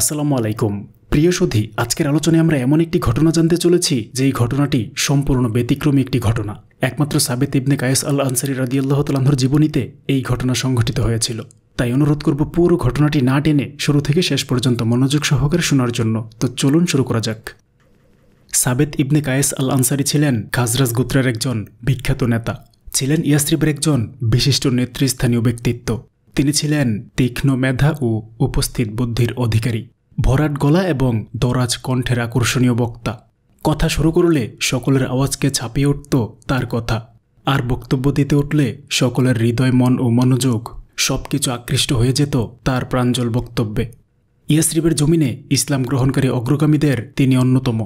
আসসালামু আলাইকুম প্রিয় সুধী আজকের আলোচনায় আমরা এমন একটি ঘটনা জানতে চলেছি যে এই ঘটনাটি সম্পূর্ণ ব্যতিক্রমী একটি ঘটনা একমাত্র সাবেত ইবনে কায়েস আল আনসারি রাদিয়াল্লাহ তালাহর জীবনীতে এই ঘটনা সংঘটিত হয়েছিল তাই অনুরোধ করব পুরো ঘটনাটি না টেনে শুরু থেকে শেষ পর্যন্ত মনোযোগ সহকারে শোনার জন্য তো চলুন শুরু করা যাক সাবেত ইবনে কায়েস আল আনসারি ছিলেন খাজরাজ গোত্রের একজন বিখ্যাত নেতা ছিলেন ইয়াস্রিবের একজন বিশিষ্ট নেতৃস্থানীয় ব্যক্তিত্ব তিনি ছিলেন তীক্ষ্ণ মেধা ও উপস্থিত বুদ্ধির অধিকারী ভরাট গলা এবং দরাজ কণ্ঠের আকর্ষণীয় বক্তা কথা শুরু করলে সকলের আওয়াজকে ছাপিয়ে উঠত তার কথা আর বক্তব্য দিতে উঠলে সকলের হৃদয় মন ও মনোযোগ সব কিছু আকৃষ্ট হয়ে যেত তার প্রাঞ্জল বক্তব্যে ইয়াসরিবের জমিনে ইসলাম গ্রহণকারী অগ্রগামীদের তিনি অন্যতম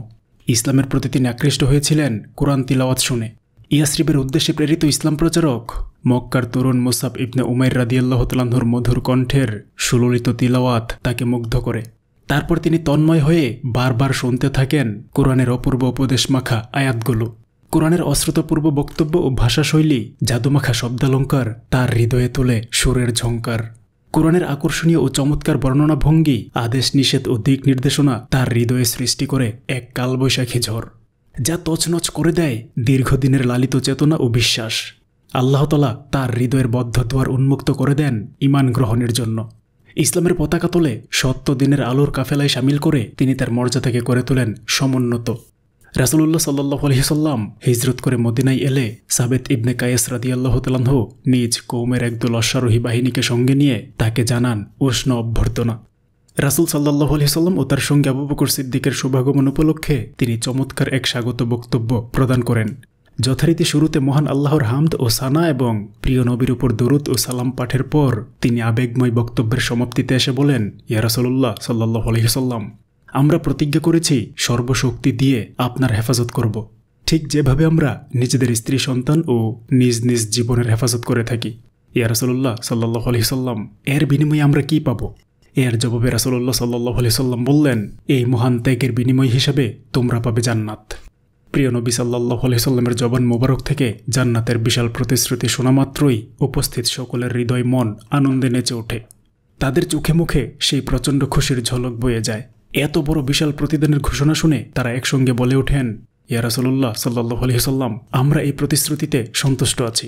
ইসলামের প্রতি তিনি আকৃষ্ট হয়েছিলেন কোরআন তিলাওয়াত শুনে ইয়াসরিবের উদ্দেশ্যে প্রেরিত ইসলাম প্রচারক মক্কার তরুণ মুসাব ইবনে উমাইর রাদিয়াল্লাহ তালাহুর মধুর কণ্ঠের সুললিত তিলাওয়াত তাকে মুগ্ধ করে তারপর তিনি তন্ময় হয়ে বারবার শুনতে থাকেন কোরআনের অপূর্ব উপদেশ মাখা আয়াতগুলো কোরআনের অশ্রুতপূর্ব বক্তব্য ও ভাষাশৈলী জাদুমাখা শব্দালঙ্কার তার হৃদয়ে তোলে সুরের ঝঙ্কার কোরআনের আকর্ষণীয় ও চমৎকার বর্ণনা ভঙ্গি আদেশ নিষেধ ও দিক নির্দেশনা তার হৃদয়ে সৃষ্টি করে এক কালবৈশাখী ঝড় যা তছনছ করে দেয় দীর্ঘদিনের লালিত চেতনা ও বিশ্বাস আল্লাহতলা তার হৃদয়ের বদ্ধ দুয়ার উন্মুক্ত করে দেন ইমান গ্রহণের জন্য ইসলামের পতাকা তোলে সত্য দিনের আলোর কাফেলায় সামিল করে তিনি তার মর্যাদাকে করে তোলেন সমুন্নত রাসুল্লাহ সাল্লাহ আলহিসাল্লাম হিজরত করে মদিনায় এলে সাবেত ইবনে কায়েস রাদিয়াল্লাহ তালাহ নিজ কৌমের একদল অশ্বারোহী বাহিনীকে সঙ্গে নিয়ে তাকে জানান উষ্ণ অভ্যর্থনা রাসুল সাল্লাহ আলহিসাল্লাম ও তার সঙ্গে আবু বকর সিদ্দিকের শুভাগমন উপলক্ষে তিনি চমৎকার এক স্বাগত বক্তব্য প্রদান করেন যথারীতি শুরুতে মহান আল্লাহর হামদ ও সানা এবং প্রিয় নবীর উপর দরুদ ও সালাম পাঠের পর তিনি আবেগময় বক্তব্যের সমাপ্তিতে এসে বলেন ইয়ারসল্লাহ সাল্লাহ আলহিসাল্লাম আমরা প্রতিজ্ঞা করেছি সর্বশক্তি দিয়ে আপনার হেফাজত করব ঠিক যেভাবে আমরা নিজেদের স্ত্রী সন্তান ও নিজ নিজ জীবনের হেফাজত করে থাকি ইয়া সাল্লাহ আলি এর বিনিময়ে আমরা কি পাব এর জবাবে রাসলুল্লাহ সাল্লাহ আলি বললেন এই মহান ত্যাগের বিনিময় হিসাবে তোমরা পাবে জান্নাত প্রিয় নবী সাল্লাহ আলহিসাল্লামের জবান মোবারক থেকে জান্নাতের বিশাল প্রতিশ্রুতি শোনা মাত্রই উপস্থিত সকলের হৃদয় মন আনন্দে নেচে ওঠে তাদের চোখে মুখে সেই প্রচণ্ড খুশির ঝলক বয়ে যায় এত বড় বিশাল প্রতিদানের ঘোষণা শুনে তারা একসঙ্গে বলে ওঠেন ইয়ারাসুল্লাহ সাল্লাহ আলহিসাল্লাম আমরা এই প্রতিশ্রুতিতে সন্তুষ্ট আছি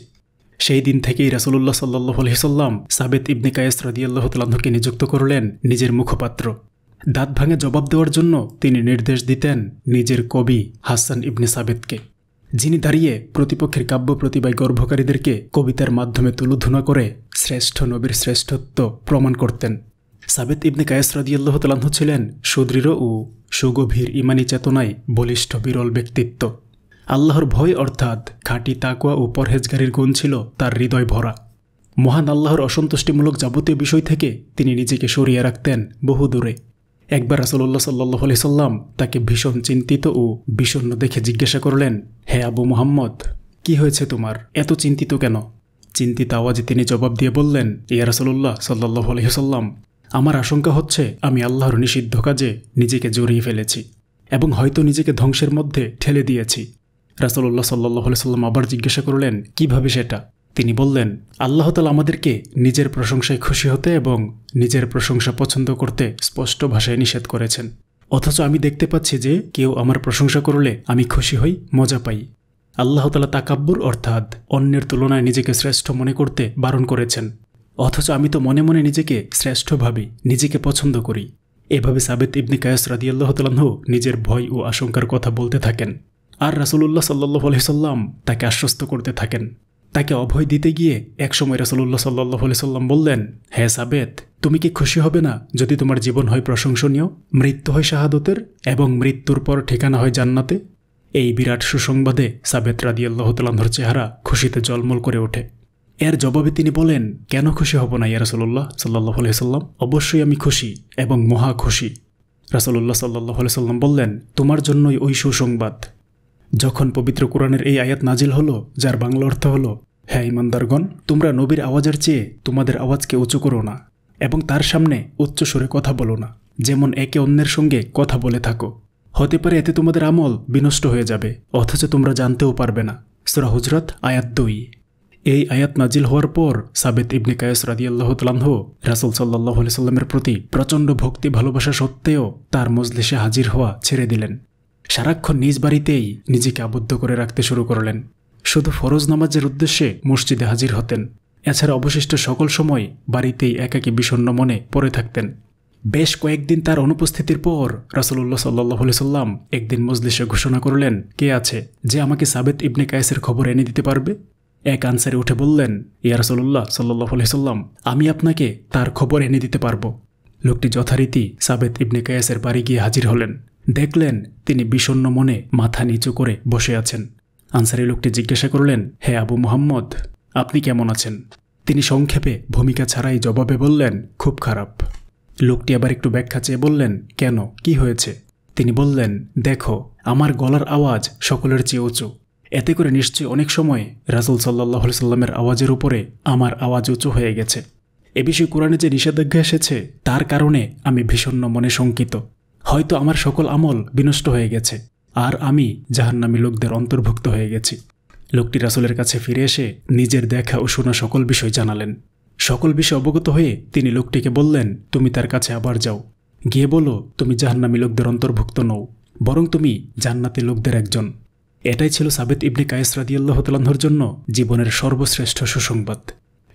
সেই দিন থেকেই রাসুল্লাহ সাল্লাহ আলহিসাল্লাম সাবেদ ইবনে কায়েস রাদিয়াল্লাহ তালাহকে নিযুক্ত করলেন নিজের মুখপাত্র দাঁত ভাঙে জবাব দেওয়ার জন্য তিনি নির্দেশ দিতেন নিজের কবি হাসান ইবনে সাবেদকে যিনি দাঁড়িয়ে প্রতিপক্ষের কাব্য প্রতিবায় গর্ভকারীদেরকে কবিতার মাধ্যমে তুলোধুনা করে শ্রেষ্ঠ নবীর শ্রেষ্ঠত্ব প্রমাণ করতেন সাবেদ ইবনে কায়েস রাদিয়াল্লাহ তালাহ ছিলেন সুদৃঢ় ও সুগভীর ইমানি চেতনায় বলিষ্ঠ বিরল ব্যক্তিত্ব আল্লাহর ভয় অর্থাৎ খাঁটি তাকুয়া ও পরহেজগারির গুণ ছিল তার হৃদয় ভরা মহান আল্লাহর অসন্তুষ্টিমূলক যাবতীয় বিষয় থেকে তিনি নিজেকে সরিয়ে রাখতেন বহুদূরে একবার রাসুল্লাহ সাল্লাহ সাল্লাম তাকে ভীষণ চিন্তিত ও বিষণ্ন দেখে জিজ্ঞাসা করলেন হে আবু মোহাম্মদ কি হয়েছে তোমার এত চিন্তিত কেন চিন্তিত আওয়াজে তিনি জবাব দিয়ে বললেন ইয়া রাসুল্লাহ সাল্লাহ আলহিহসাল্লাম আমার আশঙ্কা হচ্ছে আমি আল্লাহর নিষিদ্ধ কাজে নিজেকে জড়িয়ে ফেলেছি এবং হয়তো নিজেকে ধ্বংসের মধ্যে ঠেলে দিয়েছি রাসুল্লাহ সাল্লাহ সাল্লাম আবার জিজ্ঞাসা করলেন কিভাবে সেটা তিনি বললেন তালা আমাদেরকে নিজের প্রশংসায় খুশি হতে এবং নিজের প্রশংসা পছন্দ করতে স্পষ্ট ভাষায় নিষেধ করেছেন অথচ আমি দেখতে পাচ্ছি যে কেউ আমার প্রশংসা করলে আমি খুশি হই মজা পাই আল্লাহতালা তাকাব্বুর অর্থাৎ অন্যের তুলনায় নিজেকে শ্রেষ্ঠ মনে করতে বারণ করেছেন অথচ আমি তো মনে মনে নিজেকে শ্রেষ্ঠ ভাবি নিজেকে পছন্দ করি এভাবে সাবেত ইবনে কায়াস রাদিয়াল্লাহ তালাহ নিজের ভয় ও আশঙ্কার কথা বলতে থাকেন আর রাসুল্লাহ সাল্লাহ আলহিসাল্লাম তাকে আশ্বস্ত করতে থাকেন তাকে অভয় দিতে গিয়ে একসময় রসল্লা সাল্লাহ সাল্লাম বললেন হ্যাঁ সাবেত তুমি কি খুশি হবে না যদি তোমার জীবন হয় প্রশংসনীয় মৃত্যু হয় শাহাদতের এবং মৃত্যুর পর ঠিকানা হয় জান্নাতে এই বিরাট সুসংবাদে সাবেত রাদিয়াল্লাহ তালান্ধর চেহারা খুশিতে জলমল করে ওঠে এর জবাবে তিনি বলেন কেন খুশি হব না ইয়ারসল্লাহ সাল্লাহ সাল্লাম অবশ্যই আমি খুশি এবং মহা খুশি রাসল্লাহ সাল্লাহ সাল্লাম বললেন তোমার জন্যই ওই সুসংবাদ যখন পবিত্র কোরআনের এই আয়াত নাজিল হলো যার বাংলা অর্থ হলো হ্যাঁ ইমানদারগণ তোমরা নবীর আওয়াজের চেয়ে তোমাদের আওয়াজকে উঁচু করো না এবং তার সামনে উচ্চ সুরে কথা বলো না যেমন একে অন্যের সঙ্গে কথা বলে থাকো হতে পারে এতে তোমাদের আমল বিনষ্ট হয়ে যাবে অথচ তোমরা জানতেও পারবে না সুরা হুজরত আয়াত দুই এই আয়াত নাজিল হওয়ার পর সাবেদ ইবনে কায়স রাদিয়াল্লাহ তালাহ রাসুল সাল্লাহ সাল্লামের প্রতি প্রচণ্ড ভক্তি ভালোবাসা সত্ত্বেও তার মজলিসে হাজির হওয়া ছেড়ে দিলেন সারাক্ষণ নিজ বাড়িতেই নিজেকে আবদ্ধ করে রাখতে শুরু করলেন শুধু ফরজ নামাজের উদ্দেশ্যে মসজিদে হাজির হতেন এছাড়া অবশিষ্ট সকল সময় বাড়িতেই একাকি বিষণ্ন মনে পড়ে থাকতেন বেশ কয়েকদিন তার অনুপস্থিতির পর রাসুল্লাহ সাল্লাহ সাল্লাম একদিন মজলিসে ঘোষণা করলেন কে আছে যে আমাকে সাবেদ ইবনে কায়েসের খবর এনে দিতে পারবে এক আনসারে উঠে বললেন ইয়া রাসুল্লাহ সাল্লাহ সাল্লাম আমি আপনাকে তার খবর এনে দিতে পারব লোকটি যথারীতি সাবেদ ইবনে কায়েসের বাড়ি গিয়ে হাজির হলেন দেখলেন তিনি বিষণ্ন মনে মাথা নিচু করে বসে আছেন আনসারি লোকটি জিজ্ঞাসা করলেন হে আবু মোহাম্মদ আপনি কেমন আছেন তিনি সংক্ষেপে ভূমিকা ছাড়াই জবাবে বললেন খুব খারাপ লোকটি আবার একটু ব্যাখ্যা চেয়ে বললেন কেন কি হয়েছে তিনি বললেন দেখো আমার গলার আওয়াজ সকলের চেয়ে উঁচু এতে করে নিশ্চয়ই অনেক সময় রাজুল সাল্লাহ সাল্লামের আওয়াজের উপরে আমার আওয়াজ উঁচু হয়ে গেছে এ বিষয়ে কোরআনে যে নিষেধাজ্ঞা এসেছে তার কারণে আমি ভীষণ মনে শঙ্কিত হয়তো আমার সকল আমল বিনষ্ট হয়ে গেছে আর আমি জাহান্নামী লোকদের অন্তর্ভুক্ত হয়ে গেছি লোকটি রাসুলের কাছে ফিরে এসে নিজের দেখা ও শোনা সকল বিষয় জানালেন সকল বিষয় অবগত হয়ে তিনি লোকটিকে বললেন তুমি তার কাছে আবার যাও গিয়ে বলো তুমি জাহান্নামী লোকদের অন্তর্ভুক্ত নও বরং তুমি জান্নাতি লোকদের একজন এটাই ছিল সাবেদ ইবনে কায়েস রাদিয়াল্লাহ তালাহর জন্য জীবনের সর্বশ্রেষ্ঠ সুসংবাদ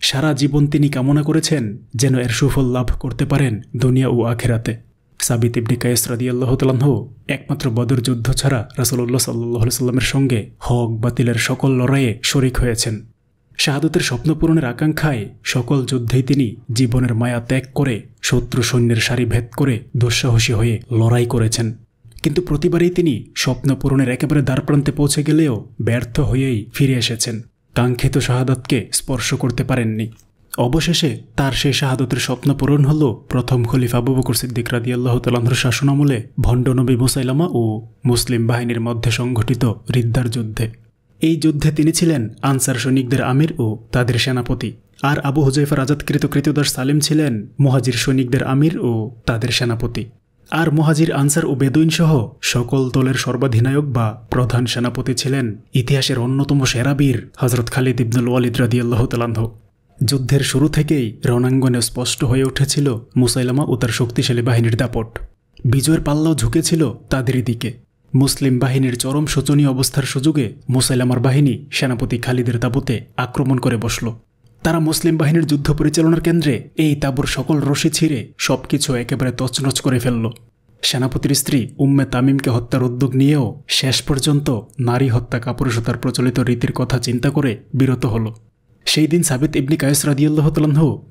সারা জীবন তিনি কামনা করেছেন যেন এর সুফল লাভ করতে পারেন দুনিয়া ও আখেরাতে সাবিত ইবনে কায়েস রাদিয়াল্লাহ তালাহ একমাত্র বদর যুদ্ধ ছাড়া রাসুল্লাহ সাল্লাহ সাল্লামের সঙ্গে হক বাতিলের সকল লড়াইয়ে শরিক হয়েছেন শাহাদতের স্বপ্নপূরণের আকাঙ্ক্ষায় সকল যুদ্ধেই তিনি জীবনের মায়া ত্যাগ করে শত্রু সৈন্যের সারি ভেদ করে দুঃসাহসী হয়ে লড়াই করেছেন কিন্তু প্রতিবারেই তিনি স্বপ্নপূরণের একেবারে দ্বারপ্রান্তে পৌঁছে গেলেও ব্যর্থ হয়েই ফিরে এসেছেন কাঙ্ক্ষিত শাহাদতকে স্পর্শ করতে পারেননি অবশেষে তার সেই শাহাদতের স্বপ্ন পূরণ হল প্রথম খলিফা আবু বকর সিদ্দিক রাদি আল্লাহ তালাহর শাসনামলে ভণ্ডনবী মুসাইলামা ও মুসলিম বাহিনীর মধ্যে সংঘটিত রিদ্দার যুদ্ধে এই যুদ্ধে তিনি ছিলেন আনসার সৈনিকদের আমির ও তাদের সেনাপতি আর আবু হুজাইফার আজাদকৃত কৃতদাস সালিম ছিলেন মহাজির সৈনিকদের আমির ও তাদের সেনাপতি আর মহাজির আনসার ও বেদুইন সহ সকল দলের সর্বাধিনায়ক বা প্রধান সেনাপতি ছিলেন ইতিহাসের অন্যতম সেরাবীর হজরত খালিদ ইবনুল ওয়ালিদ রাদিয়াল্লাহ তালান্ধ যুদ্ধের শুরু থেকেই রণাঙ্গনে স্পষ্ট হয়ে উঠেছিল মুসাইলামা ও তার শক্তিশালী বাহিনীর দাপট বিজয়ের পাল্লাও ঝুঁকেছিল তাদেরই দিকে মুসলিম বাহিনীর চরম শোচনীয় অবস্থার সুযোগে মুসাইলামার বাহিনী সেনাপতি খালিদের তাবুতে আক্রমণ করে বসল তারা মুসলিম বাহিনীর যুদ্ধ পরিচালনার কেন্দ্রে এই তাবুর সকল রশি ছিঁড়ে সবকিছু একেবারে তছনছ করে ফেলল সেনাপতির স্ত্রী উম্মে তামিমকে হত্যার উদ্যোগ নিয়েও শেষ পর্যন্ত নারী হত্যা কাপুরুষতার প্রচলিত রীতির কথা চিন্তা করে বিরত হলো সেই দিন সাবিত ইবনি কায়স রাদিয়াল্লাহ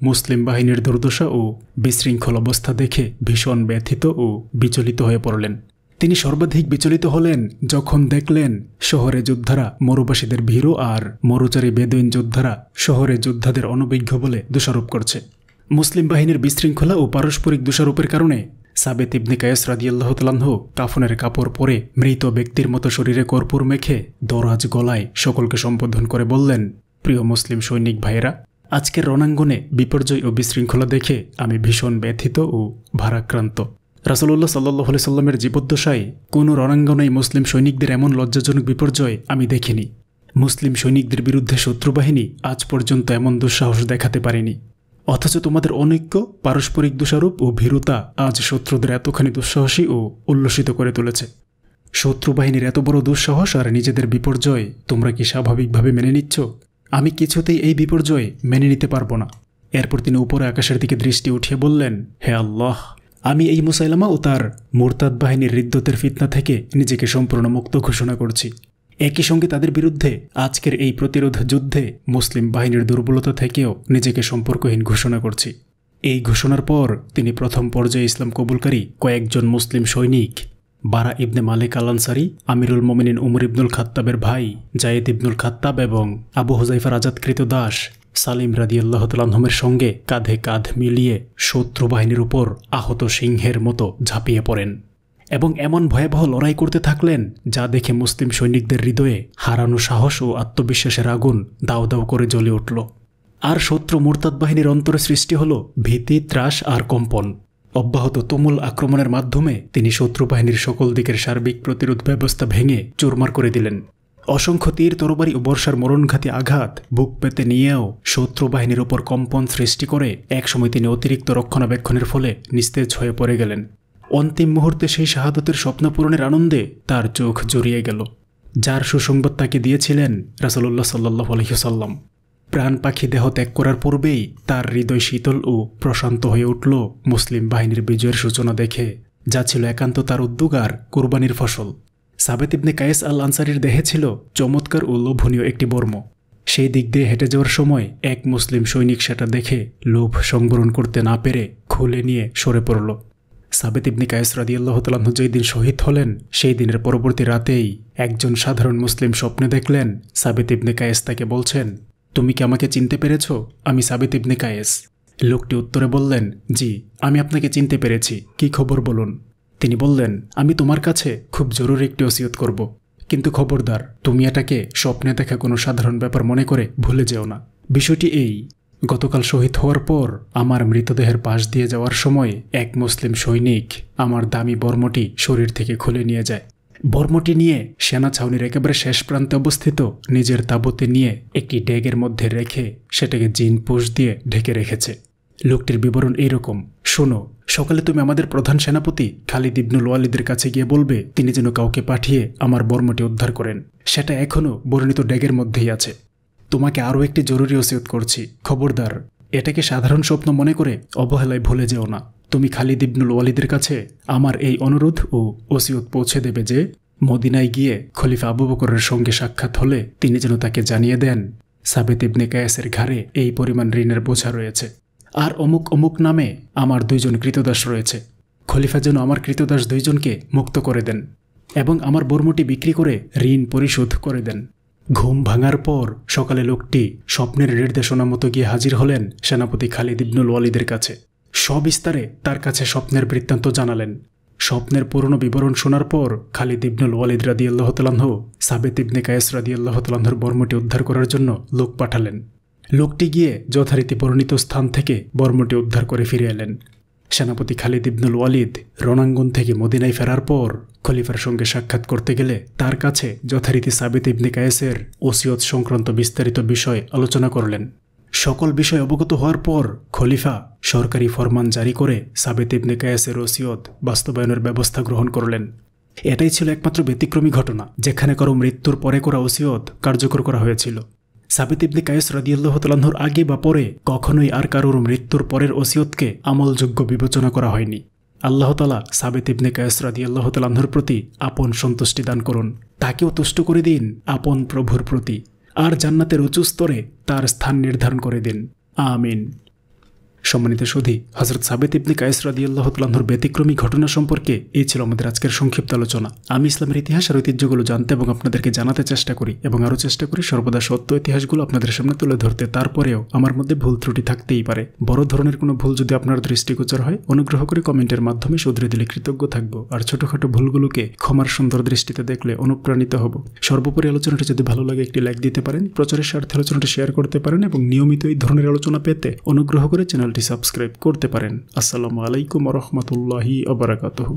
মুসলিম বাহিনীর দুর্দশা ও বিশৃঙ্খল অবস্থা দেখে ভীষণ ব্যথিত ও বিচলিত হয়ে পড়লেন তিনি সর্বাধিক বিচলিত হলেন যখন দেখলেন শহরে যোদ্ধারা মরুবাসীদের ভীরু আর মরুচারী বেদুইন যোদ্ধারা শহরে যোদ্ধাদের অনভিজ্ঞ বলে দোষারোপ করছে মুসলিম বাহিনীর বিশৃঙ্খলা ও পারস্পরিক দোষারোপের কারণে সাবেত ইবনে কায়েস রাদিয়াল্লাহ তালাহ কাফনের কাপড় পরে মৃত ব্যক্তির মতো শরীরে কর্পূর মেখে দরাজ গলায় সকলকে সম্বোধন করে বললেন প্রিয় মুসলিম সৈনিক ভাইরা আজকের রণাঙ্গনে বিপর্যয় ও বিশৃঙ্খলা দেখে আমি ভীষণ ব্যথিত ও ভারাক্রান্ত রাসুল্লাহ সাল্লাহ সাল্লামের জীবদ্দশায় কোনো রণাঙ্গনেই মুসলিম সৈনিকদের এমন লজ্জাজনক বিপর্যয় আমি দেখিনি মুসলিম সৈনিকদের বিরুদ্ধে শত্রুবাহিনী আজ পর্যন্ত এমন দুঃসাহস দেখাতে পারেনি অথচ তোমাদের অনৈক্য পারস্পরিক দোষারোপ ও ভীরুতা আজ শত্রুদের এতখানি দুঃসাহসী ও উল্লসিত করে তুলেছে শত্রু বাহিনীর এত বড় দুঃসাহস আর নিজেদের বিপর্যয় তোমরা কি স্বাভাবিকভাবে মেনে নিচ্ছ আমি কিছুতেই এই বিপর্যয় মেনে নিতে পারবো না এরপর তিনি উপরে আকাশের দিকে দৃষ্টি উঠিয়ে বললেন হে আল্লাহ আমি এই মুসাইলামা ও তার মোরতাদ বাহিনীর হৃদ্যতের ফিতনা থেকে নিজেকে সম্পূর্ণ মুক্ত ঘোষণা করছি একই সঙ্গে তাদের বিরুদ্ধে আজকের এই প্রতিরোধ যুদ্ধে মুসলিম বাহিনীর দুর্বলতা থেকেও নিজেকে সম্পর্কহীন ঘোষণা করছি এই ঘোষণার পর তিনি প্রথম পর্যায়ে ইসলাম কবুলকারী কয়েকজন মুসলিম সৈনিক বারা ইবনে মালিক আলানসারি আমিরুল মোমিনিন উমর ইবনুল খাত্তাবের ভাই জায়েদ ইবনুল খাত্তাব এবং আবু হুজাইফার আজাদকৃত দাস সালিম রাদিয়াল্লাহ তালহমের সঙ্গে কাঁধে কাঁধ মিলিয়ে শত্রু বাহিনীর উপর আহত সিংহের মতো ঝাঁপিয়ে পড়েন এবং এমন ভয়াবহ লড়াই করতে থাকলেন যা দেখে মুসলিম সৈনিকদের হৃদয়ে হারানো সাহস ও আত্মবিশ্বাসের আগুন দাও দাও করে জ্বলে উঠল আর শত্রু মোরতাদ বাহিনীর অন্তরে সৃষ্টি হল ভীতি ত্রাস আর কম্পন অব্যাহত তুমুল আক্রমণের মাধ্যমে তিনি শত্রু বাহিনীর সকল দিকের সার্বিক প্রতিরোধ ব্যবস্থা ভেঙে চুরমার করে দিলেন অসংখ্য তীর তরবারি ও বর্ষার মরণঘাতী আঘাত বুক পেতে নিয়েও শত্রু বাহিনীর ওপর কম্পন সৃষ্টি করে একসময় তিনি অতিরিক্ত রক্ষণাবেক্ষণের ফলে নিস্তেজ হয়ে পড়ে গেলেন অন্তিম মুহূর্তে সেই শাহাদতের স্বপ্নপূরণের আনন্দে তার চোখ জড়িয়ে গেল যার সুসংবাদ তাকে দিয়েছিলেন রাসলুল্লাহ সাল্লাহ প্রাণ পাখি দেহ ত্যাগ করার পূর্বেই তার হৃদয় শীতল ও প্রশান্ত হয়ে উঠল মুসলিম বাহিনীর বিজয়ের সূচনা দেখে যা ছিল একান্ত তার উদ্যোগ আর কোরবানির ফসল সাবেত ইবনে কায়েস আল আনসারির দেহে ছিল চমৎকার ও লোভনীয় একটি বর্ম সেই দিক দিয়ে হেঁটে যাওয়ার সময় এক মুসলিম সৈনিক সেটা দেখে লোভ সংবরণ করতে না পেরে খুলে নিয়ে সরে পড়ল সাবেত ইবনে কায়েস রাদিয়াল্লাহ যেদিন শহীদ হলেন সেই দিনের পরবর্তী রাতেই একজন সাধারণ মুসলিম স্বপ্নে দেখলেন সাবেত ইবনে কায়েস তাকে বলছেন তুমি কি আমাকে চিনতে পেরেছ আমি সাবিত ইবনে কায়েস লোকটি উত্তরে বললেন জি আমি আপনাকে চিনতে পেরেছি কি খবর বলুন তিনি বললেন আমি তোমার কাছে খুব জরুরি একটি ওসিয়ত করব কিন্তু খবরদার তুমি এটাকে স্বপ্নে দেখা কোনো সাধারণ ব্যাপার মনে করে ভুলে যেও না বিষয়টি এই গতকাল শহীদ হওয়ার পর আমার মৃতদেহের পাশ দিয়ে যাওয়ার সময় এক মুসলিম সৈনিক আমার দামি বর্মটি শরীর থেকে খুলে নিয়ে যায় বর্মটি নিয়ে সেনা ছাউনির একেবারে শেষ প্রান্তে অবস্থিত নিজের তাবুতে নিয়ে একটি ড্যাগের মধ্যে রেখে সেটাকে জিন পোষ দিয়ে ঢেকে রেখেছে লোকটির বিবরণ এইরকম শোনো সকালে তুমি আমাদের প্রধান সেনাপতি খালিদ ইবনুল ওয়ালিদের কাছে গিয়ে বলবে তিনি যেন কাউকে পাঠিয়ে আমার বর্মটি উদ্ধার করেন সেটা এখনও বর্ণিত ড্যাগের মধ্যেই আছে তোমাকে আরও একটি জরুরি ওসিয়ত করছি খবরদার এটাকে সাধারণ স্বপ্ন মনে করে অবহেলায় ভুলে যেও না তুমি খালিদ ইবনুল ওয়ালিদের কাছে আমার এই অনুরোধ ও ওসিয়ত পৌঁছে দেবে যে মদিনায় গিয়ে খলিফা আবু বকরের সঙ্গে সাক্ষাৎ হলে তিনি যেন তাকে জানিয়ে দেন সাবেদ ইবনে কায়াসের ঘাড়ে এই পরিমাণ ঋণের বোঝা রয়েছে আর অমুক অমুক নামে আমার দুইজন কৃতদাস রয়েছে খলিফা যেন আমার কৃতদাস দুইজনকে মুক্ত করে দেন এবং আমার বর্মটি বিক্রি করে ঋণ পরিশোধ করে দেন ঘুম ভাঙার পর সকালে লোকটি স্বপ্নের নির্দেশনা মতো গিয়ে হাজির হলেন সেনাপতি খালিদ ইবনুল ওয়ালিদের কাছে সবিস্তারে তার কাছে স্বপ্নের বৃত্তান্ত জানালেন স্বপ্নের পুরনো বিবরণ শোনার পর খালিদ ইবনুল ওয়ালিদ রাদি তালাহ সাবেত ইবনে কায়েস রাদি তালাহর বর্মটি উদ্ধার করার জন্য লোক পাঠালেন লোকটি গিয়ে যথারীতি পরিণত স্থান থেকে বর্মটি উদ্ধার করে ফিরে এলেন সেনাপতি খালিদ ইবনুল ওয়ালিদ রণাঙ্গন থেকে মদিনায় ফেরার পর খলিফার সঙ্গে সাক্ষাৎ করতে গেলে তার কাছে যথারীতি সাবিত ইবনে কায়েসের ওসিয়ত সংক্রান্ত বিস্তারিত বিষয় আলোচনা করলেন সকল বিষয় অবগত হওয়ার পর খলিফা সরকারি ফরমান জারি করে সাবেত ইবনে কায়াসের ওসিয়ত বাস্তবায়নের ব্যবস্থা গ্রহণ করলেন এটাই ছিল একমাত্র ব্যতিক্রমী ঘটনা যেখানে কারো মৃত্যুর পরে করা ওসিয়ত কার্যকর করা হয়েছিল সাবেত ইবনে কায়েস রাদিউল্লাহ তালাহর আগে বা পরে কখনোই আর কারোর মৃত্যুর পরের ওসিয়তকে আমলযোগ্য বিবেচনা করা হয়নি আল্লাহ তালা সাবেত ইবনে কায়েস রাদিয়াল্লাহ তালাহর প্রতি আপন সন্তুষ্টি দান করুন তাকেও তুষ্ট করে দিন আপন প্রভুর প্রতি আর জান্নাতের উঁচু স্তরে তার স্থান নির্ধারণ করে দিন আমিন সম্মানিত সুধি হজরত সাবেদ ইবনে কায়েস আল্লাহ তালাহর ব্যতিক্রমী ঘটনা সম্পর্কে এই ছিল আমাদের আজকের সংক্ষিপ্ত আলোচনা আমি ইসলামের ইতিহাস আর ঐতিহ্যগুলো জানতে এবং আপনাদেরকে জানাতে চেষ্টা করি এবং আরও চেষ্টা করি সর্বদা সত্য ইতিহাসগুলো আপনাদের সামনে তুলে ধরতে তারপরেও আমার মধ্যে ভুল ত্রুটি থাকতেই পারে বড় ধরনের কোনো ভুল যদি আপনার দৃষ্টিগোচর হয় অনুগ্রহ করে কমেন্টের মাধ্যমে শুধরে দিলে কৃতজ্ঞ থাকবো আর ছোটোখাটো ভুলগুলোকে ক্ষমার সুন্দর দৃষ্টিতে দেখলে অনুপ্রাণিত হব সর্বোপরি আলোচনাটা যদি ভালো লাগে একটি লাইক দিতে পারেন প্রচারের স্বার্থে আলোচনাটা শেয়ার করতে পারেন এবং নিয়মিত এই ধরনের আলোচনা পেতে অনুগ্রহ করে চ্যানেলটি सब्सक्राइब करते পারেন আসসালামু আলাইকুম ওয়া রাহমাতুল্লাহি ওয়া বারাকাতুহু